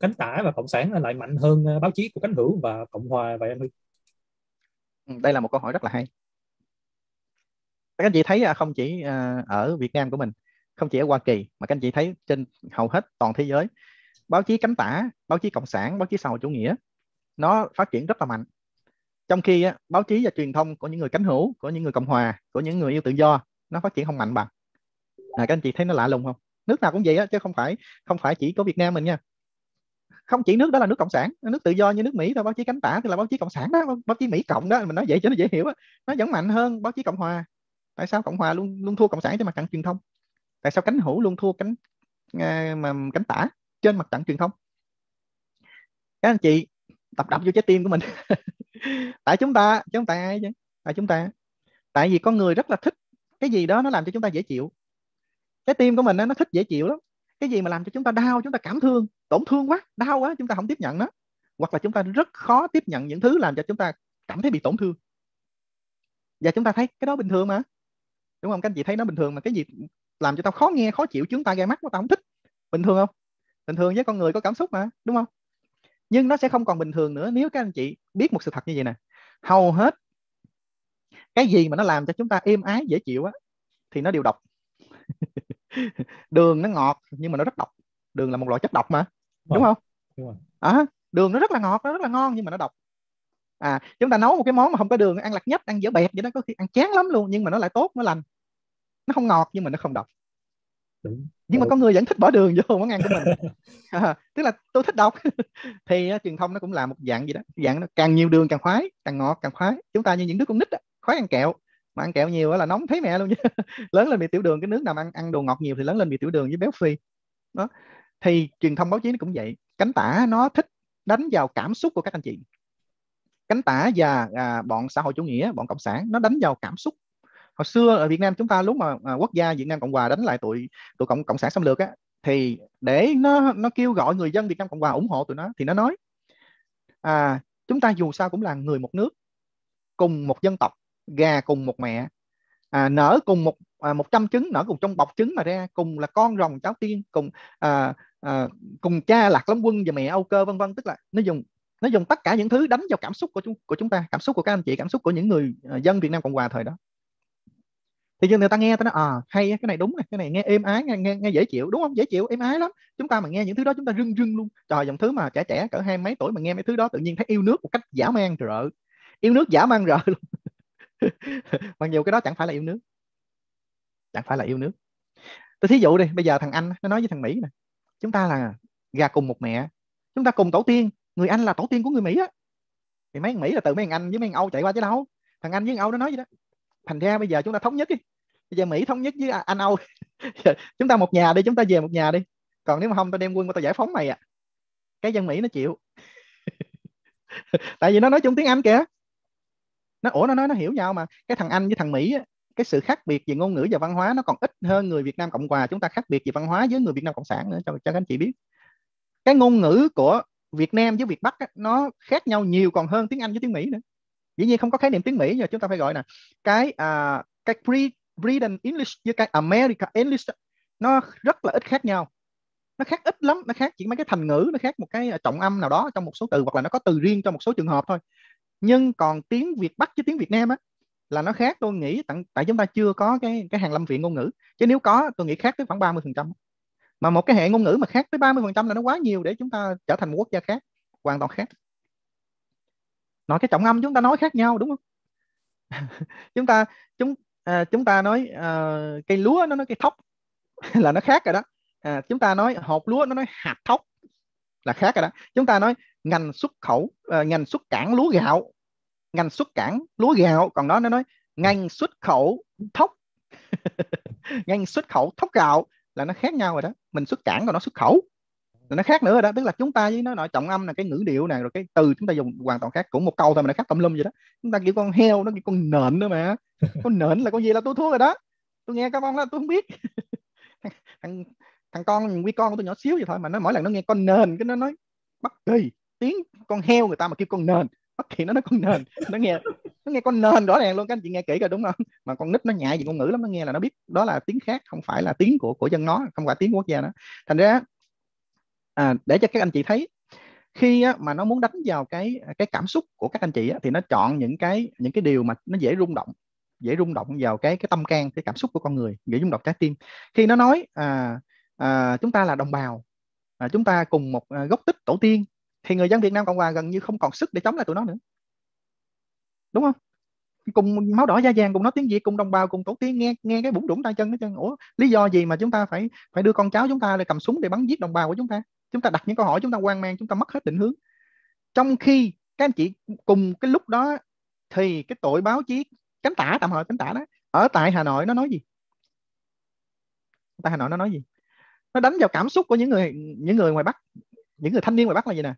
cánh tả và cộng sản lại mạnh hơn ờ, báo chí của cánh hữu và cộng hòa vậy anh Huy? Ừ, đây là một câu hỏi rất là hay. Các anh chị thấy à, không chỉ ờ, ở Việt Nam của mình, không chỉ ở Hoa Kỳ mà các anh chị thấy trên hầu hết toàn thế giới, báo chí cánh tả, báo chí cộng sản, báo chí xã hội chủ nghĩa nó phát triển rất là mạnh. Trong khi báo chí và truyền thông của những người cánh hữu, của những người cộng hòa, của những người yêu tự do nó phát triển không mạnh bằng. À, các anh chị thấy nó lạ lùng không? Nước nào cũng vậy á chứ không phải không phải chỉ có Việt Nam mình nha không chỉ nước đó là nước cộng sản nước tự do như nước mỹ thôi báo chí cánh tả thì là báo chí cộng sản đó báo chí mỹ cộng đó mình nói vậy cho nó dễ hiểu đó. nó vẫn mạnh hơn báo chí cộng hòa tại sao cộng hòa luôn luôn thua cộng sản trên mặt trận truyền thông tại sao cánh hữu luôn thua cánh à, mà cánh tả trên mặt trận truyền thông các anh chị tập đập vô trái tim của mình tại chúng ta chúng ta ai chứ tại chúng ta tại vì con người rất là thích cái gì đó nó làm cho chúng ta dễ chịu trái tim của mình nó thích dễ chịu lắm cái gì mà làm cho chúng ta đau chúng ta cảm thương tổn thương quá đau quá chúng ta không tiếp nhận nó hoặc là chúng ta rất khó tiếp nhận những thứ làm cho chúng ta cảm thấy bị tổn thương và chúng ta thấy cái đó bình thường mà đúng không các anh chị thấy nó bình thường mà cái gì làm cho tao khó nghe khó chịu chúng ta gây mắt của tao không thích bình thường không bình thường với con người có cảm xúc mà đúng không nhưng nó sẽ không còn bình thường nữa nếu các anh chị biết một sự thật như vậy nè hầu hết cái gì mà nó làm cho chúng ta êm ái dễ chịu á thì nó đều độc đường nó ngọt nhưng mà nó rất độc đường là một loại chất độc mà đúng, vâng. không đúng rồi. À, đường nó rất là ngọt nó rất là ngon nhưng mà nó độc à chúng ta nấu một cái món mà không có đường ăn lạc nhấp ăn dở bẹt vậy đó có khi ăn chán lắm luôn nhưng mà nó lại tốt nó lành nó không ngọt nhưng mà nó không độc đúng nhưng mà có người vẫn thích bỏ đường vô món ăn của mình à, tức là tôi thích độc. thì uh, truyền thông nó cũng là một dạng gì đó dạng nó càng nhiều đường càng khoái càng ngọt càng khoái chúng ta như những đứa con nít đó, khoái ăn kẹo mà ăn kẹo nhiều là nóng thấy mẹ luôn chứ lớn lên bị tiểu đường cái nước nào ăn ăn đồ ngọt nhiều thì lớn lên bị tiểu đường với béo phì đó thì truyền thông báo chí nó cũng vậy cánh tả nó thích đánh vào cảm xúc của các anh chị cánh tả và à, bọn xã hội chủ nghĩa bọn cộng sản nó đánh vào cảm xúc hồi xưa ở Việt Nam chúng ta lúc mà à, quốc gia Việt Nam Cộng hòa đánh lại tụi tụi cộng cộng sản xâm lược á thì để nó nó kêu gọi người dân Việt Nam Cộng hòa ủng hộ tụi nó thì nó nói à chúng ta dù sao cũng là người một nước cùng một dân tộc gà cùng một mẹ à, nở cùng một à, 100 trứng nở cùng trong bọc trứng mà ra cùng là con rồng cháu tiên cùng à, à, cùng cha lạc lắm quân và mẹ âu cơ vân vân tức là nó dùng nó dùng tất cả những thứ đánh vào cảm xúc của chúng của chúng ta cảm xúc của các anh chị cảm xúc của những người ờ, dân Việt Nam Cộng hòa thời đó thì dân người ta nghe ta nói à hay cái này đúng này cái này nghe êm ái nghe, nghe nghe dễ chịu đúng không dễ chịu êm ái lắm chúng ta mà nghe những thứ đó chúng ta rưng rưng luôn trời dòng thứ mà trẻ trẻ cỡ hai mấy tuổi mà nghe mấy thứ đó tự nhiên thấy yêu nước một cách giả man rợ yêu nước giả man rợ luôn mặc dù cái đó chẳng phải là yêu nước chẳng phải là yêu nước tôi thí dụ đi bây giờ thằng anh nó nói với thằng mỹ này chúng ta là gà cùng một mẹ chúng ta cùng tổ tiên người anh là tổ tiên của người mỹ á thì mấy thằng mỹ là tự mấy thằng anh với mấy thằng âu chạy qua chứ đâu thằng anh với thằng âu nó nói gì đó thành ra bây giờ chúng ta thống nhất đi bây giờ mỹ thống nhất với anh âu chúng ta một nhà đi chúng ta về một nhà đi còn nếu mà không tao đem quân qua tao giải phóng mày à cái dân mỹ nó chịu tại vì nó nói chung tiếng anh kìa nó ủa nó nói nó hiểu nhau mà cái thằng anh với thằng mỹ á, cái sự khác biệt về ngôn ngữ và văn hóa nó còn ít hơn người Việt Nam Cộng hòa chúng ta khác biệt về văn hóa với người Việt Nam Cộng sản nữa cho cho các anh chị biết cái ngôn ngữ của Việt Nam với Việt Bắc á, nó khác nhau nhiều còn hơn tiếng Anh với tiếng Mỹ nữa dĩ nhiên không có khái niệm tiếng Mỹ rồi chúng ta phải gọi là cái uh, cái pre Britain English với cái America English nó rất là ít khác nhau nó khác ít lắm nó khác chỉ mấy cái thành ngữ nó khác một cái à, trọng âm nào đó trong một số từ hoặc là nó có từ riêng cho một số trường hợp thôi nhưng còn tiếng Việt Bắc với tiếng Việt Nam á là nó khác tôi nghĩ tại, tại chúng ta chưa có cái cái hàng lâm viện ngôn ngữ chứ nếu có tôi nghĩ khác tới khoảng 30 phần trăm mà một cái hệ ngôn ngữ mà khác tới 30 phần trăm là nó quá nhiều để chúng ta trở thành một quốc gia khác hoàn toàn khác nói cái trọng âm chúng ta nói khác nhau đúng không chúng ta chúng à, chúng ta nói à, cây lúa nó nói cây thóc là nó khác rồi đó à, chúng ta nói hột lúa nó nói hạt thóc là khác rồi đó chúng ta nói ngành xuất khẩu à, ngành xuất cảng lúa gạo ngành xuất cảng lúa gạo còn đó nó nói ngành xuất khẩu thóc ngành xuất khẩu thóc gạo là nó khác nhau rồi đó mình xuất cảng còn nó xuất khẩu là nó khác nữa rồi đó tức là chúng ta với nó nói trọng âm là cái ngữ điệu này rồi cái từ chúng ta dùng hoàn toàn khác cũng một câu thôi mà nó khác tâm lum vậy đó chúng ta kiểu con heo nó kiểu con nện nữa mà con nện là con gì là tôi thua rồi đó tôi nghe các con đó tôi không biết thằng, thằng con quy con của tôi nhỏ xíu vậy thôi mà nó mỗi lần nó nghe con nền cái nó nói bất kỳ tiếng con heo người ta mà kêu con nền bất kỳ nó nó con nền nó nghe nó nghe con nền rõ ràng luôn các anh chị nghe kỹ rồi đúng không mà con nít nó nhại về ngôn ngữ lắm nó nghe là nó biết đó là tiếng khác không phải là tiếng của của dân nó không phải tiếng quốc gia đó thành ra à, để cho các anh chị thấy khi mà nó muốn đánh vào cái cái cảm xúc của các anh chị thì nó chọn những cái những cái điều mà nó dễ rung động dễ rung động vào cái cái tâm can cái cảm xúc của con người dễ rung động trái tim khi nó nói à, à, chúng ta là đồng bào à, chúng ta cùng một à, gốc tích tổ tiên thì người dân Việt Nam Cộng hòa gần như không còn sức để chống lại tụi nó nữa đúng không cùng máu đỏ da vàng cùng nói tiếng việt cùng đồng bào cùng tổ tiên nghe nghe cái bụng đủng tay chân đó trơn ủa lý do gì mà chúng ta phải phải đưa con cháu chúng ta lại cầm súng để bắn giết đồng bào của chúng ta chúng ta đặt những câu hỏi chúng ta quan mang chúng ta mất hết định hướng trong khi các anh chị cùng cái lúc đó thì cái tội báo chí cánh tả tạm thời cánh tả đó ở tại hà nội nó nói gì tại hà nội nó nói gì nó đánh vào cảm xúc của những người những người ngoài bắc những người thanh niên ngoài bắc là gì nè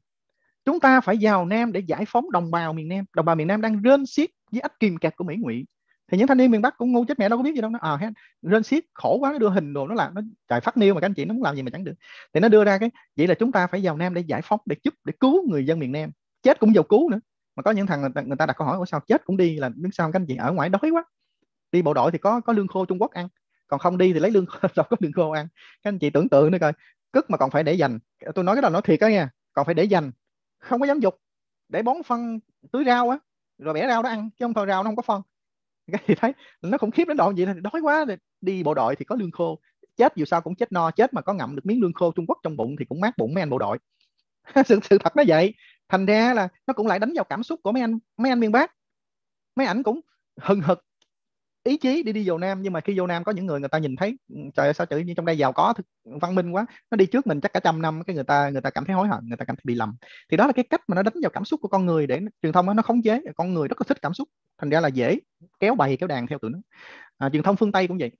chúng ta phải vào nam để giải phóng đồng bào miền nam đồng bào miền nam đang rên xiết với ách kìm kẹt của mỹ ngụy thì những thanh niên miền bắc cũng ngu chết mẹ đâu có biết gì đâu nó ờ à, hết rên xiết khổ quá nó đưa hình đồ nó làm nó trời phát niêu mà các anh chị nó muốn làm gì mà chẳng được thì nó đưa ra cái vậy là chúng ta phải vào nam để giải phóng để giúp để cứu người dân miền nam chết cũng vào cứu nữa mà có những thằng người ta đặt câu hỏi sao chết cũng đi là đứng sao các anh chị ở ngoài đói quá đi bộ đội thì có có lương khô trung quốc ăn còn không đi thì lấy lương khô, đâu có lương khô ăn các anh chị tưởng tượng nữa coi cất mà còn phải để dành tôi nói cái đó nói thiệt đó nha còn phải để dành không có dám dục để bón phân tưới rau á rồi bẻ rau đó ăn chứ không thôi rau nó không có phân cái thì thấy nó khủng khiếp đến độ vậy là đói quá đi bộ đội thì có lương khô chết dù sao cũng chết no chết mà có ngậm được miếng lương khô Trung Quốc trong bụng thì cũng mát bụng mấy anh bộ đội sự, sự thật nó vậy thành ra là nó cũng lại đánh vào cảm xúc của mấy anh mấy anh miền Bắc mấy ảnh cũng hừng hực ý chí đi đi vào nam nhưng mà khi vô nam có những người người ta nhìn thấy ừ, trời ơi, sao chữ như trong đây giàu có văn minh quá nó đi trước mình chắc cả trăm năm cái người ta người ta cảm thấy hối hận người ta cảm thấy bị lầm thì đó là cái cách mà nó đánh vào cảm xúc của con người để truyền thông nó khống chế con người rất là thích cảm xúc thành ra là dễ kéo bày kéo đàn theo tụi nó à, truyền thông phương tây cũng vậy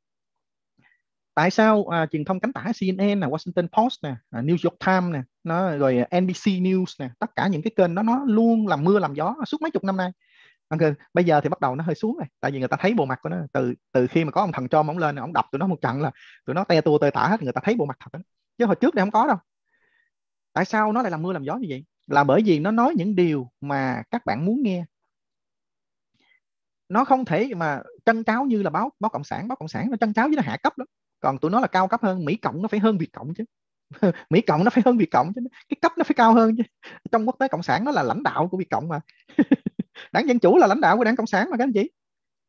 tại sao à, truyền thông cánh tả CNN nè, Washington Post nè, à, New York Times nè, nó rồi NBC News nè, tất cả những cái kênh đó nó luôn làm mưa làm gió suốt mấy chục năm nay ok bây giờ thì bắt đầu nó hơi xuống rồi tại vì người ta thấy bộ mặt của nó từ từ khi mà có ông thần cho ông lên ông đập tụi nó một trận là tụi nó te tua tơi tả hết người ta thấy bộ mặt thật đó. chứ hồi trước đây không có đâu tại sao nó lại làm mưa làm gió như vậy là bởi vì nó nói những điều mà các bạn muốn nghe nó không thể mà trân cháo như là báo báo cộng sản báo cộng sản nó trân cháo với nó hạ cấp đó còn tụi nó là cao cấp hơn mỹ cộng nó phải hơn việt cộng chứ mỹ cộng nó phải hơn việt cộng chứ cái cấp nó phải cao hơn chứ trong quốc tế cộng sản nó là lãnh đạo của việt cộng mà đảng dân chủ là lãnh đạo của đảng cộng sản mà các anh chị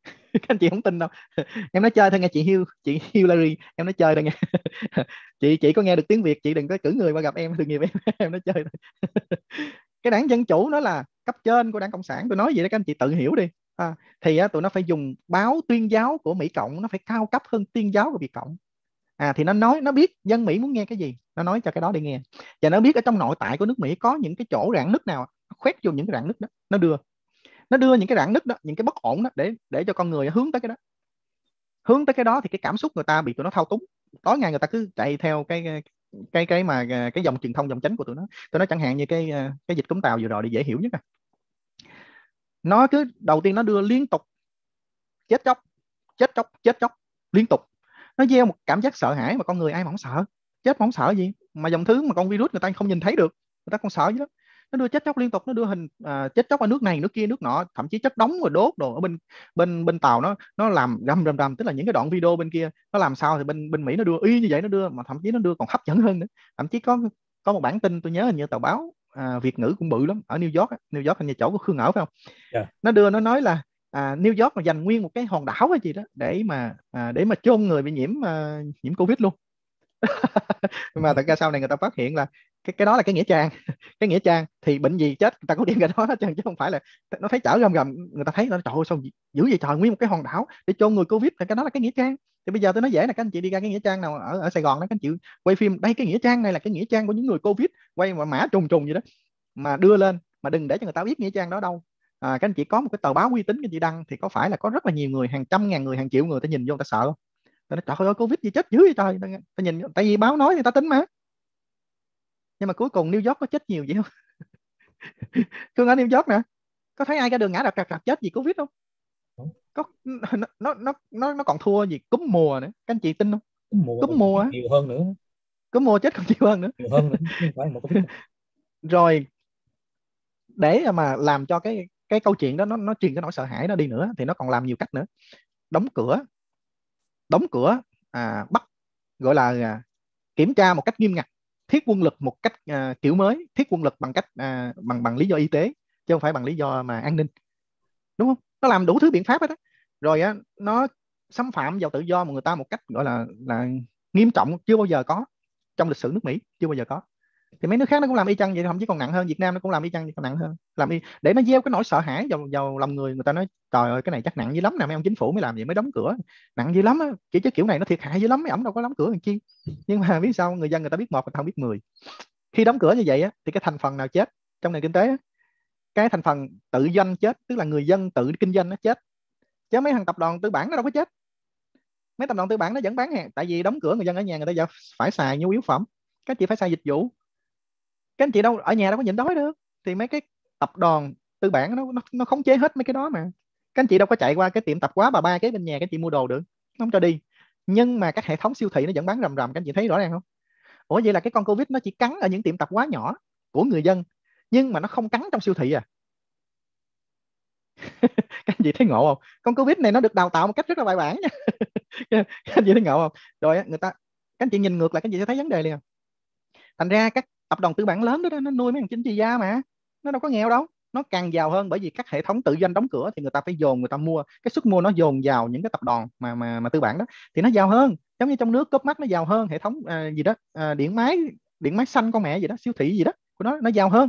các anh chị không tin đâu em nói chơi thôi nghe chị Hill chị Hillary em nói chơi thôi nghe chị chị có nghe được tiếng Việt chị đừng có cử người qua gặp em sự nghiệp em em nói chơi thôi cái đảng dân chủ nó là cấp trên của đảng cộng sản tôi nói vậy đó các anh chị tự hiểu đi à, thì á, tụi nó phải dùng báo tuyên giáo của Mỹ cộng nó phải cao cấp hơn tuyên giáo của Việt cộng à thì nó nói nó biết dân Mỹ muốn nghe cái gì nó nói cho cái đó đi nghe và nó biết ở trong nội tại của nước Mỹ có những cái chỗ rạn nứt nào khoét vô những cái rạn nứt đó nó đưa nó đưa những cái rạn nứt đó những cái bất ổn đó để để cho con người hướng tới cái đó hướng tới cái đó thì cái cảm xúc người ta bị tụi nó thao túng tối ngày người ta cứ chạy theo cái cái cái mà à, cái dòng truyền thông dòng tránh của tụi nó tụi nó chẳng hạn như cái à, cái dịch cúm tàu vừa rồi thì dễ hiểu nhất à nó cứ đầu tiên nó đưa liên tục chết chóc chết chóc chết chóc liên tục nó gieo một cảm giác sợ hãi mà con người ai mà không sợ chết mà không sợ gì mà dòng thứ mà con virus người ta không nhìn thấy được người ta còn sợ gì đó nó đưa chết chóc liên tục nó đưa hình à, chất chóc ở nước này nước kia nước nọ thậm chí chất đóng rồi đốt đồ ở bên bên bên tàu nó nó làm rầm rầm rầm tức là những cái đoạn video bên kia nó làm sao thì bên bên mỹ nó đưa y như vậy nó đưa mà thậm chí nó đưa còn hấp dẫn hơn nữa thậm chí có có một bản tin tôi nhớ hình như tờ báo à, việt ngữ cũng bự lắm ở new york new york hình như chỗ của khương ở phải không yeah. Dạ. nó đưa nó nói là à, New York mà dành nguyên một cái hòn đảo hay gì đó để mà à, để mà chôn người bị nhiễm à, nhiễm covid luôn mà thật ra sau này người ta phát hiện là cái cái đó là cái nghĩa trang cái nghĩa trang thì bệnh gì chết người ta cũng đem ra đó hết chứ không phải là nó thấy chở gầm gầm người ta thấy nó trời ơi sao giữ gì trời nguyên một cái hòn đảo để chôn người covid thì cái đó là cái nghĩa trang thì bây giờ tôi nói dễ là các anh chị đi ra cái nghĩa trang nào ở, ở sài gòn đó các anh chị quay phim đây cái nghĩa trang này là cái nghĩa trang của những người covid quay mà mã trùng trùng gì đó mà đưa lên mà đừng để cho người ta biết nghĩa trang đó đâu à, các anh chị có một cái tờ báo uy tín các anh chị đăng thì có phải là có rất là nhiều người hàng trăm ngàn người hàng triệu người ta nhìn vô người ta sợ không ta nói trời ơi covid gì chết dữ vậy trời ta nhìn tại vì báo nói người ta tính mà nhưng mà cuối cùng New York có chết nhiều vậy không Cương ở New York nè có thấy ai ra đường ngã đập đập đập chết vì Covid không có nó nó nó nó còn thua gì cúm mùa nữa các anh chị tin không cúm mùa, cúm mùa nhiều hơn nữa cúm mùa chết còn nhiều hơn nữa nhiều hơn nữa rồi để mà làm cho cái cái câu chuyện đó nó nó truyền cái nỗi sợ hãi đó đi nữa thì nó còn làm nhiều cách nữa đóng cửa đóng cửa à, bắt gọi là à, kiểm tra một cách nghiêm ngặt thiết quân lực một cách à, kiểu mới thiết quân lực bằng cách à, bằng bằng lý do y tế chứ không phải bằng lý do mà an ninh đúng không nó làm đủ thứ biện pháp hết á rồi á nó xâm phạm vào tự do mà người ta một cách gọi là là nghiêm trọng chưa bao giờ có trong lịch sử nước Mỹ chưa bao giờ có thì mấy nước khác nó cũng làm y chang vậy thậm chí còn nặng hơn Việt Nam nó cũng làm y chang còn nặng hơn làm y để nó gieo cái nỗi sợ hãi vào, vào lòng người người ta nói trời ơi cái này chắc nặng dữ lắm nè mấy ông chính phủ mới làm vậy mới đóng cửa nặng dữ lắm á chỉ chứ kiểu này nó thiệt hại dữ lắm mấy ổng đâu có đóng cửa làm chi nhưng mà biết sao người dân người ta biết một người ta không biết mười khi đóng cửa như vậy á thì cái thành phần nào chết trong nền kinh tế á, cái thành phần tự doanh chết tức là người dân tự kinh doanh nó chết chứ mấy thằng tập đoàn tư bản nó đâu có chết mấy tập đoàn tư bản nó vẫn bán hàng tại vì đóng cửa người dân ở nhà người ta phải xài nhu yếu phẩm các chị phải xài dịch vụ các anh chị đâu ở nhà đâu có nhịn đói được thì mấy cái tập đoàn tư bản nó nó, nó khống chế hết mấy cái đó mà các anh chị đâu có chạy qua cái tiệm tập quá bà ba cái bên nhà các anh chị mua đồ được nó không cho đi nhưng mà các hệ thống siêu thị nó vẫn bán rầm rầm các anh chị thấy rõ ràng không ủa vậy là cái con covid nó chỉ cắn ở những tiệm tập quá nhỏ của người dân nhưng mà nó không cắn trong siêu thị à các anh chị thấy ngộ không con covid này nó được đào tạo một cách rất là bài bản nha các anh chị thấy ngộ không rồi người ta các anh chị nhìn ngược lại các anh chị sẽ thấy vấn đề liền thành ra các tập đoàn tư bản lớn đó, đó nó nuôi mấy thằng chính trị gia mà nó đâu có nghèo đâu nó càng giàu hơn bởi vì các hệ thống tự doanh đóng cửa thì người ta phải dồn người ta mua cái sức mua nó dồn vào những cái tập đoàn mà mà mà tư bản đó thì nó giàu hơn giống như trong nước cốp mắt nó giàu hơn hệ thống à, gì đó à, điện máy điện máy xanh con mẹ gì đó siêu thị gì đó của nó nó giàu hơn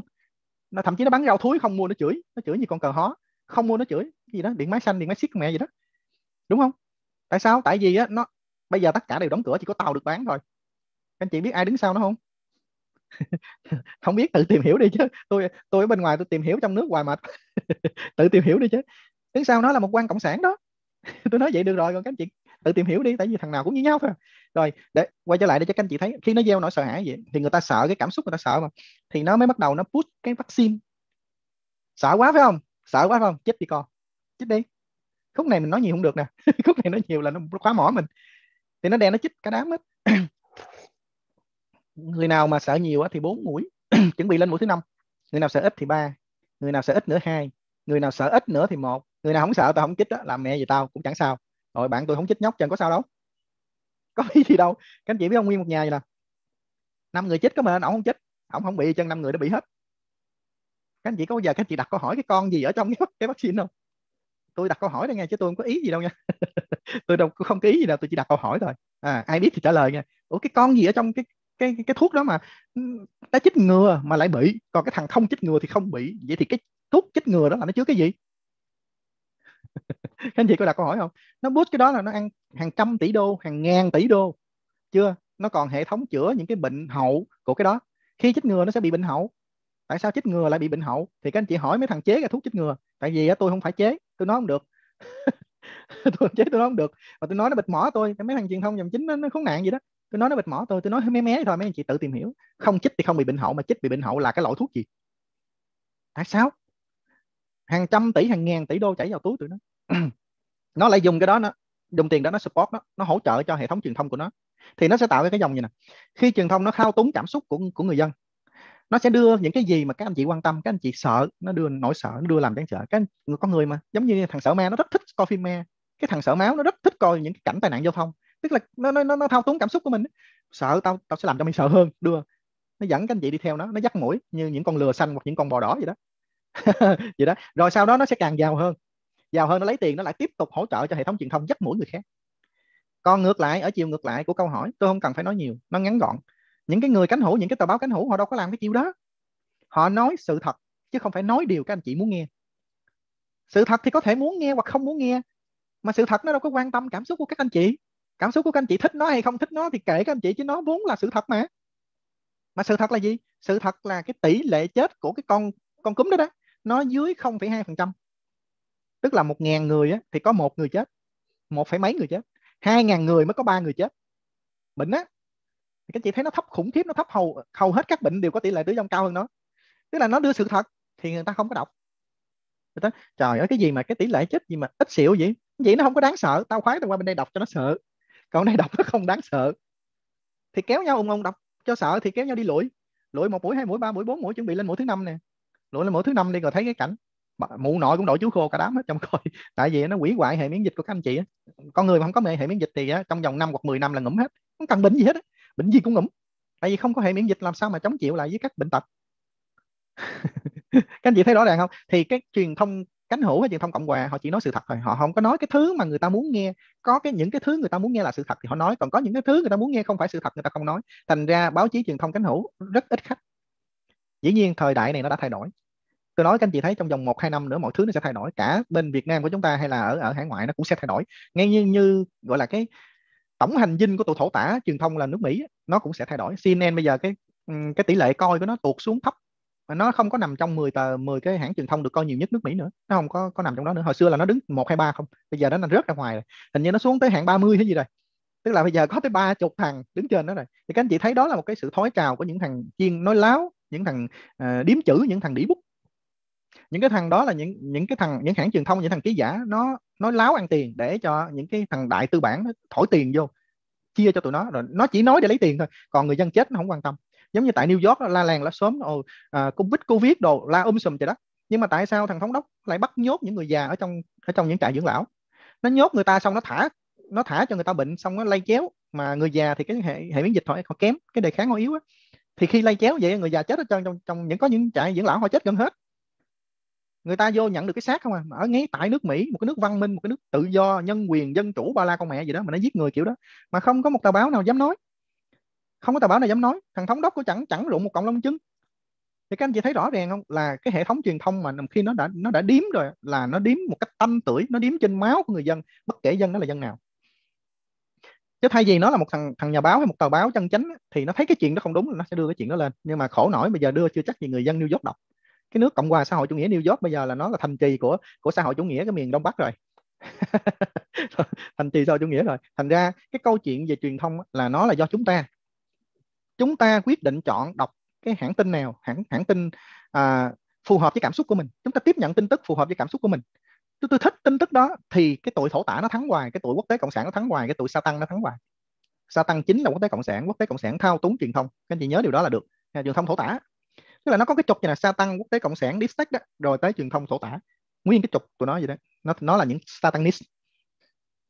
nó thậm chí nó bán rau thúi không mua nó chửi nó chửi như con cờ hó không mua nó chửi gì đó điện máy xanh điện máy xiết con mẹ gì đó đúng không tại sao tại vì á, nó bây giờ tất cả đều đóng cửa chỉ có tàu được bán thôi anh chị biết ai đứng sau nó không không biết tự tìm hiểu đi chứ tôi tôi ở bên ngoài tôi tìm hiểu trong nước hoài mệt tự tìm hiểu đi chứ tiếng sau nó là một quan cộng sản đó tôi nói vậy được rồi còn các anh chị tự tìm hiểu đi tại vì thằng nào cũng như nhau thôi rồi để quay trở lại để cho các anh chị thấy khi nó gieo nỗi sợ hãi vậy thì người ta sợ cái cảm xúc người ta sợ mà thì nó mới bắt đầu nó push cái vaccine sợ quá phải không sợ quá phải không chết đi con chết đi khúc này mình nói nhiều không được nè khúc này nói nhiều là nó khóa mỏ mình thì nó đen nó chích cả đám hết người nào mà sợ nhiều thì bốn mũi chuẩn bị lên mũi thứ năm người nào sợ ít thì ba người nào sợ ít nữa hai người nào sợ ít nữa thì một người nào không sợ tao không chích đó làm mẹ gì tao cũng chẳng sao rồi bạn tôi không chích nhóc chẳng có sao đâu có ý gì đâu các anh chị biết ông nguyên một nhà vậy nè năm người chết có mà ông không chết ông không bị chân năm người đã bị hết các anh chị có bao giờ các anh chị đặt câu hỏi cái con gì ở trong cái, cái vaccine không tôi đặt câu hỏi đây nghe chứ tôi không có ý gì đâu nha tôi đâu không có ý gì đâu tôi chỉ đặt câu hỏi thôi à, ai biết thì trả lời nha ủa cái con gì ở trong cái cái cái thuốc đó mà ừ, nó chích ngừa mà lại bị còn cái thằng không chích ngừa thì không bị vậy thì cái thuốc chích ngừa đó là nó chứa cái gì anh chị có đặt câu hỏi không nó boost cái đó là nó ăn hàng trăm tỷ đô hàng ngàn tỷ đô chưa nó còn hệ thống chữa những cái bệnh hậu của cái đó khi chích ngừa nó sẽ bị bệnh hậu tại sao chích ngừa lại bị bệnh hậu thì các anh chị hỏi mấy thằng chế cái thuốc chích ngừa tại vì tôi không phải chế tôi nói không được tôi chế tôi nói không được mà tôi nói nó bịt mỏ tôi mấy thằng truyền thông dòng chính nó, nó khốn nạn gì đó tôi nói nó mệt mỏ tôi tôi nói mé mé thôi mấy anh chị tự tìm hiểu không chích thì không bị bệnh hậu mà chích bị bệnh hậu là cái loại thuốc gì tại sao hàng trăm tỷ hàng ngàn tỷ đô chảy vào túi tụi nó nó lại dùng cái đó nó dùng tiền đó nó support nó nó hỗ trợ cho hệ thống truyền thông của nó thì nó sẽ tạo ra cái dòng như này khi truyền thông nó thao túng cảm xúc của của người dân nó sẽ đưa những cái gì mà các anh chị quan tâm các anh chị sợ nó đưa nỗi sợ nó đưa làm đáng sợ các người con người mà giống như thằng sợ ma nó rất thích coi phim ma cái thằng sợ máu nó rất thích coi những cái cảnh tai nạn giao thông tức là nó nó nó thao túng cảm xúc của mình sợ tao tao sẽ làm cho mày sợ hơn đưa nó dẫn các anh chị đi theo nó nó dắt mũi như những con lừa xanh hoặc những con bò đỏ vậy đó vậy đó rồi sau đó nó sẽ càng giàu hơn giàu hơn nó lấy tiền nó lại tiếp tục hỗ trợ cho hệ thống truyền thông dắt mũi người khác còn ngược lại ở chiều ngược lại của câu hỏi tôi không cần phải nói nhiều nó ngắn gọn những cái người cánh hữu những cái tờ báo cánh hữu họ đâu có làm cái chiêu đó họ nói sự thật chứ không phải nói điều các anh chị muốn nghe sự thật thì có thể muốn nghe hoặc không muốn nghe mà sự thật nó đâu có quan tâm cảm xúc của các anh chị cảm xúc của các anh chị thích nó hay không thích nó thì kể các anh chị chứ nó vốn là sự thật mà mà sự thật là gì sự thật là cái tỷ lệ chết của cái con con cúm đó đó nó dưới 0,2% tức là 1.000 người á, thì có một người chết một phải mấy người chết 2.000 người mới có ba người chết bệnh á thì anh chị thấy nó thấp khủng khiếp nó thấp hầu hầu hết các bệnh đều có tỷ lệ tử vong cao hơn nó tức là nó đưa sự thật thì người ta không có đọc người ta trời ơi cái gì mà cái tỷ lệ chết gì mà ít xỉu vậy vậy nó không có đáng sợ tao khoái tao qua bên đây đọc cho nó sợ còn này đọc nó không đáng sợ thì kéo nhau ông ông đọc cho sợ thì kéo nhau đi lũi lũi một mũi hai mũi ba mũi bốn mũi chuẩn bị lên mũi thứ năm nè lũi lên mũi thứ năm đi rồi thấy cái cảnh mụ nội cũng đội chú khô cả đám hết trong coi tại vì nó quỷ hoại hệ miễn dịch của các anh chị á con người mà không có hệ miễn dịch thì á, trong vòng năm hoặc 10 năm là ngủm hết không cần bệnh gì hết á. bệnh gì cũng ngủm tại vì không có hệ miễn dịch làm sao mà chống chịu lại với các bệnh tật các anh chị thấy rõ ràng không thì cái truyền thông cánh hữu hay truyền thông cộng hòa họ chỉ nói sự thật thôi họ không có nói cái thứ mà người ta muốn nghe có cái những cái thứ người ta muốn nghe là sự thật thì họ nói còn có những cái thứ người ta muốn nghe không phải sự thật người ta không nói thành ra báo chí truyền thông cánh hữu rất ít khách dĩ nhiên thời đại này nó đã thay đổi tôi nói các anh chị thấy trong vòng một hai năm nữa mọi thứ nó sẽ thay đổi cả bên Việt Nam của chúng ta hay là ở ở hải ngoại nó cũng sẽ thay đổi ngay như như gọi là cái tổng hành dinh của tụ thổ tả truyền thông là nước Mỹ nó cũng sẽ thay đổi CNN bây giờ cái cái tỷ lệ coi của nó tuột xuống thấp mà nó không có nằm trong 10 tờ 10 cái hãng truyền thông được coi nhiều nhất nước Mỹ nữa nó không có có nằm trong đó nữa hồi xưa là nó đứng một hai ba không bây giờ nó rớt ra ngoài rồi hình như nó xuống tới hạng 30 thế gì rồi tức là bây giờ có tới ba chục thằng đứng trên đó rồi thì các anh chị thấy đó là một cái sự thói trào của những thằng chuyên nói láo những thằng uh, điếm chữ những thằng đĩ bút những cái thằng đó là những những cái thằng những hãng truyền thông những thằng ký giả nó nói láo ăn tiền để cho những cái thằng đại tư bản nó thổi tiền vô chia cho tụi nó rồi nó chỉ nói để lấy tiền thôi còn người dân chết nó không quan tâm giống như tại New York đó, la làng la sớm ồ à, covid covid đồ la um sùm vậy đó nhưng mà tại sao thằng thống đốc lại bắt nhốt những người già ở trong ở trong những trại dưỡng lão nó nhốt người ta xong nó thả nó thả cho người ta bệnh xong nó lây chéo mà người già thì cái hệ, hệ miễn dịch họ, họ kém cái đề kháng họ yếu á thì khi lây chéo vậy người già chết ở trong trong, trong những có những trại dưỡng lão họ chết gần hết người ta vô nhận được cái xác không à ở ngay tại nước mỹ một cái nước văn minh một cái nước tự do nhân quyền dân chủ ba la con mẹ gì đó mà nó giết người kiểu đó mà không có một tờ báo nào dám nói không có tờ báo nào dám nói thằng thống đốc cũng chẳng chẳng rụng một cộng lông chân thì các anh chị thấy rõ ràng không là cái hệ thống truyền thông mà khi nó đã nó đã điếm rồi là nó điếm một cách tâm tưởi nó điếm trên máu của người dân bất kể dân đó là dân nào chứ thay vì nó là một thằng thằng nhà báo hay một tờ báo chân chánh thì nó thấy cái chuyện đó không đúng nó sẽ đưa cái chuyện đó lên nhưng mà khổ nổi bây giờ đưa chưa chắc gì người dân New York đọc cái nước cộng hòa xã hội chủ nghĩa New York bây giờ là nó là thành trì của của xã hội chủ nghĩa cái miền đông bắc rồi thành trì xã hội chủ nghĩa rồi thành ra cái câu chuyện về truyền thông là nó là do chúng ta chúng ta quyết định chọn đọc cái hãng tin nào hãng hãng tin à, phù hợp với cảm xúc của mình chúng ta tiếp nhận tin tức phù hợp với cảm xúc của mình tôi, tôi thích tin tức đó thì cái tội thổ tả nó thắng hoài cái tội quốc tế cộng sản nó thắng hoài cái tội sa tăng nó thắng hoài sa tăng chính là quốc tế cộng sản quốc tế cộng sản thao túng truyền thông các anh chị nhớ điều đó là được à, truyền thông thổ tả tức là nó có cái trục như là sa tăng quốc tế cộng sản distech đó rồi tới truyền thông thổ tả nguyên cái trục của nó vậy đó nó nó là những satanist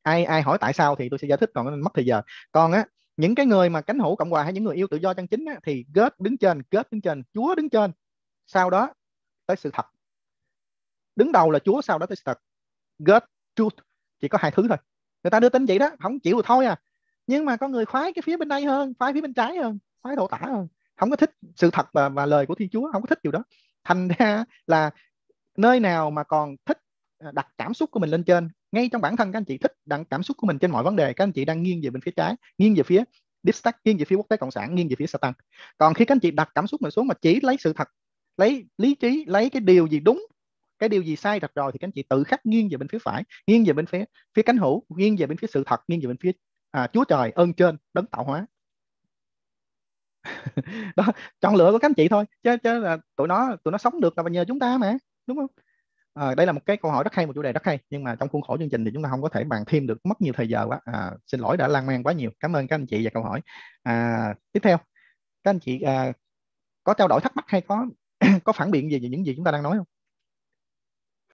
ai ai hỏi tại sao thì tôi sẽ giải thích còn mất thời giờ còn á những cái người mà cánh hữu cộng hòa hay những người yêu tự do chân chính á, thì gết đứng trên gết đứng trên chúa đứng trên sau đó tới sự thật đứng đầu là chúa sau đó tới sự thật gết truth chỉ có hai thứ thôi người ta đưa tin vậy đó không chịu thôi à nhưng mà có người khoái cái phía bên đây hơn khoái phía bên trái hơn khoái thổ tả hơn không có thích sự thật và, và lời của thiên chúa không có thích điều đó thành ra là nơi nào mà còn thích à, đặt cảm xúc của mình lên trên ngay trong bản thân các anh chị thích đặng cảm xúc của mình trên mọi vấn đề các anh chị đang nghiêng về bên phía trái nghiêng về phía Distak nghiêng về phía quốc tế cộng sản nghiêng về phía Satan còn khi các anh chị đặt cảm xúc mình xuống mà chỉ lấy sự thật lấy lý trí lấy cái điều gì đúng cái điều gì sai thật rồi thì các anh chị tự khắc nghiêng về bên phía phải nghiêng về bên phía phía cánh hữu nghiêng về bên phía sự thật nghiêng về bên phía à, Chúa trời ơn trên đấng tạo hóa đó chọn lựa của các anh chị thôi chứ chứ là tụi nó tụi nó sống được là nhờ chúng ta mà đúng không à, đây là một cái câu hỏi rất hay một chủ đề rất hay nhưng mà trong khuôn khổ chương trình thì chúng ta không có thể bàn thêm được mất nhiều thời giờ quá à, xin lỗi đã lan man quá nhiều cảm ơn các anh chị và câu hỏi à, tiếp theo các anh chị à, có trao đổi thắc mắc hay có có phản biện gì về những gì chúng ta đang nói không